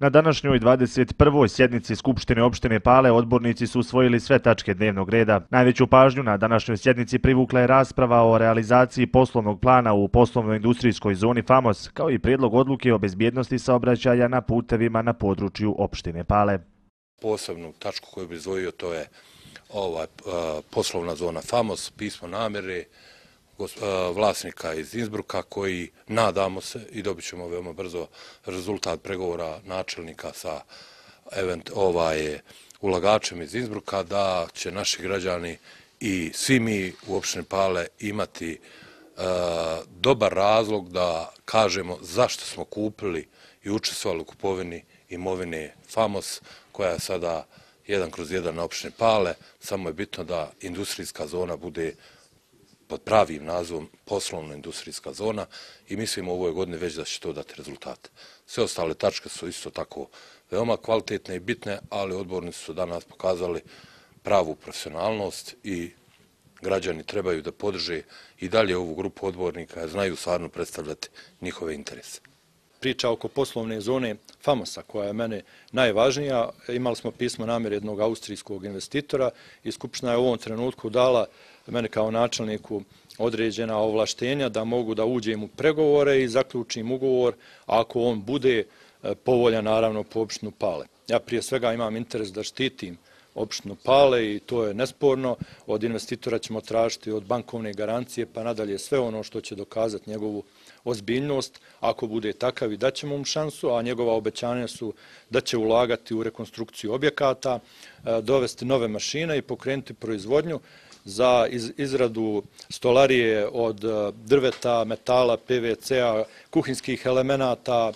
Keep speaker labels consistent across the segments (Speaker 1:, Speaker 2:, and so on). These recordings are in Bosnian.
Speaker 1: Na današnjoj 21. sjednici Skupštine opštine Pale odbornici su usvojili sve tačke dnevnog reda. Najveću pažnju na današnjoj sjednici privukla je rasprava o realizaciji poslovnog plana u poslovno-industrijskoj zoni FAMOS, kao i predlog odluke o bezbjednosti saobraćaja na putevima na području opštine Pale.
Speaker 2: Posebnu tačku koju bi izvojio to je poslovna zona FAMOS, pismo namere, E, vlasnika iz Innsbruka koji nadamo se i dobit ćemo veoma brzo rezultat pregovora načelnika sa ovaj, ulagačem iz Innsbruka da će naši građani i svi mi u opštine Pale imati e, dobar razlog da kažemo zašto smo kupili i učestvovali u kupovini imovine FAMOS koja je sada jedan kroz jedan na opštine Pale. Samo je bitno da industrijska zona bude učestvovala pod pravim nazvom poslovno-industrijska zona i mislim u ovoj godini već da će to dati rezultate. Sve ostale tačke su isto tako veoma kvalitetne i bitne, ali odbornici su danas pokazali pravu profesionalnost i građani trebaju da podrže i dalje ovu grupu odbornika, znaju stvarno predstavljati njihove interese. Priča oko poslovne zone
Speaker 3: FAMOS-a, koja je mene najvažnija, imali smo pismo namjer jednog austrijskog investitora i Skupština je u ovom trenutku dala mene kao načelniku određena ovlaštenja da mogu da uđem u pregovore i zaključim ugovor ako on bude e, povolja naravno po opštinu Pale. Ja prije svega imam interes da štitim opštinu Pale i to je nesporno. Od investitora ćemo tražiti od bankovne garancije pa nadalje sve ono što će dokazati njegovu ozbiljnost. Ako bude takav i da ćemo mu šansu, a njegova obećanja su da će ulagati u rekonstrukciju objekata, e, dovesti nove mašine i pokrenuti proizvodnju za izradu stolarije od eh, drveta, metala, PVC-a, kuhinskih elemenata,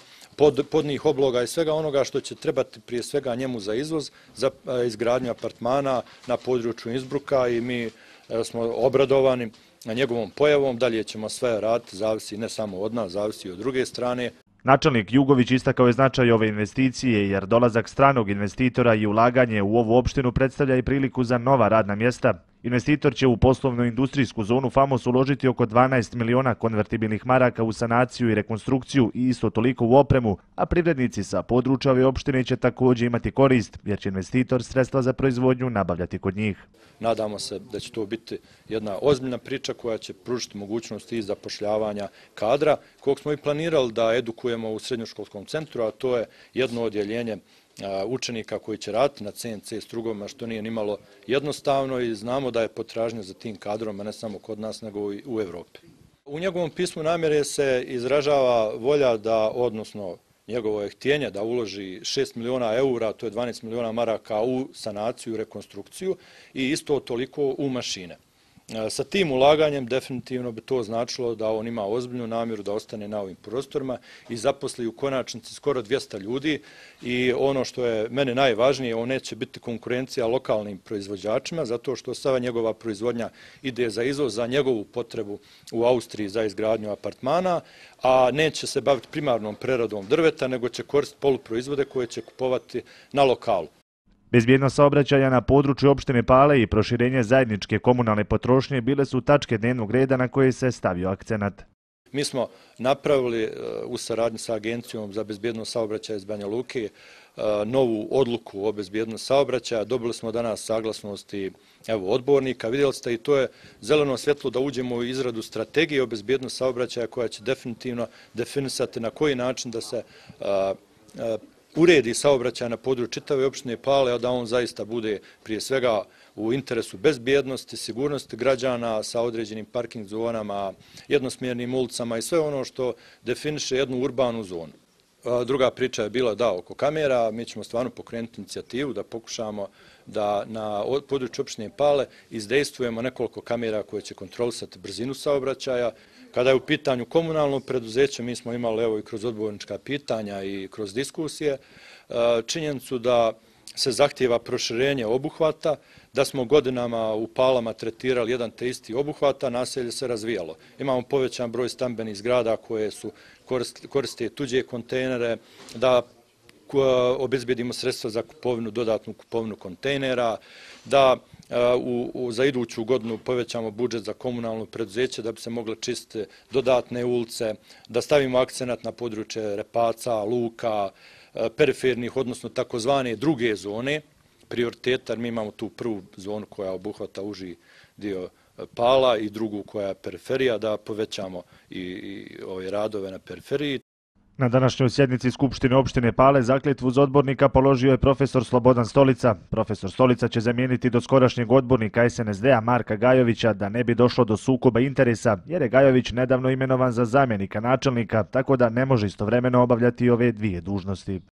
Speaker 3: podnih obloga i svega onoga što će trebati prije svega njemu za izvoz, za eh, izgradnju apartmana na području Izbruka i mi eh, smo obradovani na njegovom pojavom, dalje ćemo sve rad, zavisi ne samo od nas, zavisi i od druge strane.
Speaker 1: Načelnik Jugović istakao je značaj ove investicije jer dolazak stranog investitora i ulaganje u ovu opštinu predstavlja i priliku za nova radna mjesta. Investitor će u poslovnu industrijsku zonu FAMOS uložiti oko 12 miliona konvertibilnih maraka u sanaciju i rekonstrukciju i isto toliko u opremu, a privrednici sa područja ove opštine će također imati korist, jer će investitor sredstva za proizvodnju nabavljati kod njih.
Speaker 3: Nadamo se da će to biti jedna ozbiljna priča koja će pružiti mogućnost i zapošljavanja kadra, kog smo i planirali da edukujemo u srednjoškolskom centru, a to je jedno odjeljenje učenika koji će raditi na CNC strugovima, što nije nimalo jednostavno i znamo da je potražnja za tim kadrom, a ne samo kod nas, nego i u Evropi. U njegovom pismu namjere se izražava volja da, odnosno njegovo je htjenje da uloži 6 miliona eura, to je 12 miliona maraka u sanaciju i rekonstrukciju i isto toliko u mašine. Sa tim ulaganjem definitivno bi to značilo da on ima ozbiljnu namjeru da ostane na ovim prostorima i zaposli u konačnici skoro 200 ljudi i ono što je mene najvažnije, on neće biti konkurencija lokalnim proizvođačima zato što sada njegova proizvodnja ide za izvoz za njegovu potrebu u Austriji za izgradnju apartmana, a neće se baviti primarnom preradom drveta nego će koristiti poluproizvode koje će kupovati na lokalu.
Speaker 1: Bezbjednost saobraćaja na području opštine Pale i proširenje zajedničke komunalne potrošnje bile su tačke dnevnog reda na koje se stavio akcenat.
Speaker 3: Mi smo napravili e, u saradnju sa Agencijom za bezbjednost saobraćaja iz Banja Luke e, novu odluku o bezbjednost saobraćaja. Dobili smo danas saglasnost i odbornika. Vidjeli ste i to je zeleno svjetlo da uđemo u izradu strategije o bezbjednost saobraćaja koja će definitivno definisati na koji način da se e, uredi saobraćaj na području čitave opštine Pale, a da on zaista bude prije svega u interesu bezbjednosti, sigurnosti građana sa određenim parking zonama, jednosmjernim ulicama i sve ono što definiše jednu urbanu zonu. Druga priča je bila da oko kamera, mi ćemo stvarno pokrenuti inicijativu da pokušamo da na području opštine Pale izdejstvujemo nekoliko kamera koje će kontrolisati brzinu saobraćaja. Kada je u pitanju komunalno preduzeće, mi smo imali evo i kroz odbornička pitanja i kroz diskusije, e, činjenicu da se zahtjeva proširenje obuhvata, da smo godinama u palama tretirali jedan te isti obuhvata, naselje se razvijalo. Imamo povećan broj stambenih zgrada koje su koriste tuđe kontejnere, da obezbedimo sredstva za kupovinu, dodatnu kupovnu kontejnera, da u, za iduću godinu povećamo budžet za komunalno preduzeće da bi se mogle čistiti dodatne ulice, da stavimo akcenat na područje repaca, luka, perifernih, odnosno takozvane druge zone, prioriteta, jer mi imamo tu prvu zonu koja obuhvata uži dio pala i drugu koja je periferija, da povećamo i, i ove radove na periferiji.
Speaker 1: Na današnjoj sjednici Skupštine opštine Pale zakljetvu za odbornika položio je profesor Slobodan Stolica. Profesor Stolica će zamijeniti do skorašnjeg odbornika SNSD-a Marka Gajovića da ne bi došlo do sukoba interesa, jer je Gajović nedavno imenovan za zamjenika načelnika, tako da ne može istovremeno obavljati ove dvije dužnosti.